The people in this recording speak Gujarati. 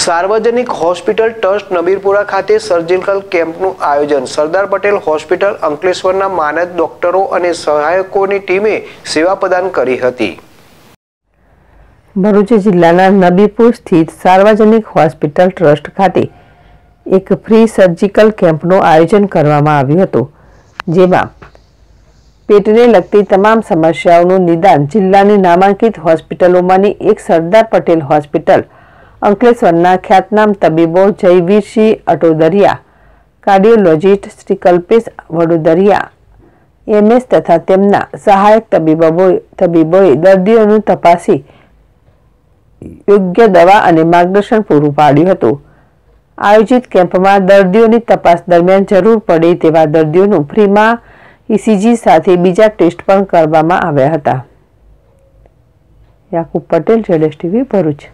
સાર્વજનિક હોસ્પિટલ ટ્રસ્ટ નબીરપુરા ખાતે સર્જિકલ કેમ્પનું આયોજન સરદાર પટેલ હોસ્પિટલ અંકલેશ્વરના માનદ ડોક્ટરો અને સહાયકોની ટીમે સેવા પ્રદાન કરી હતી ભરૂચ જિલ્લાના નબીપુર સ્થિત સાર્વજનિક હોસ્પિટલ ટ્રસ્ટ ખાતે એક ફ્રી સર્જિકલ કેમ્પનું આયોજન કરવામાં આવ્યું હતું જેમાં પેટને લગતી તમામ સમસ્યાઓનું નિદાન જિલ્લાની નામાંકિત હોસ્પિટલોમાંની એક સરદાર પટેલ હોસ્પિટલ અંકલેશ્વરના ખ્યાતનામ તબીબો જયવીરસિંહ અટોદરિયા કાર્ડિયોલોજિસ્ટ શ્રી કલ્પેશ વડોદરિયા એમએસ તથા તેમના સહાયક તબીબો તબીબોએ દર્દીઓનું તપાસી યોગ્ય દવા અને માર્ગદર્શન પૂરું પાડ્યું હતું આયોજિત કેમ્પમાં દર્દીઓની તપાસ દરમિયાન જરૂર પડે તેવા દર્દીઓનું ફ્રીમાં ઇસીજી સાથે બીજા ટેસ્ટ પણ કરવામાં આવ્યા હતા યાકુબ પટેલ જેડેશ ટીવી ભરૂચ